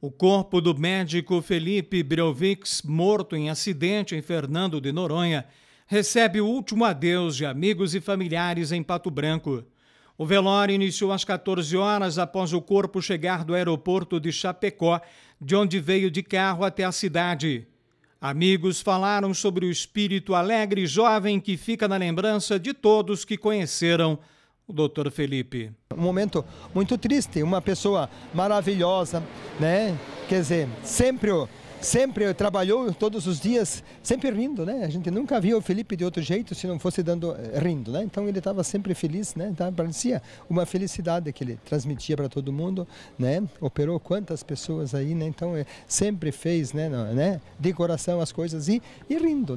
O corpo do médico Felipe Breovics, morto em acidente em Fernando de Noronha, recebe o último adeus de amigos e familiares em Pato Branco. O velório iniciou às 14 horas após o corpo chegar do aeroporto de Chapecó, de onde veio de carro até a cidade. Amigos falaram sobre o espírito alegre e jovem que fica na lembrança de todos que conheceram o doutor Felipe. Um momento muito triste, uma pessoa maravilhosa, né? Quer dizer, sempre sempre trabalhou todos os dias, sempre rindo, né? A gente nunca viu o Felipe de outro jeito se não fosse dando eh, rindo, né? Então ele estava sempre feliz, né? Então, parecia uma felicidade que ele transmitia para todo mundo, né? Operou quantas pessoas aí, né? Então eh, sempre fez, né? né? De coração as coisas e, e rindo, né?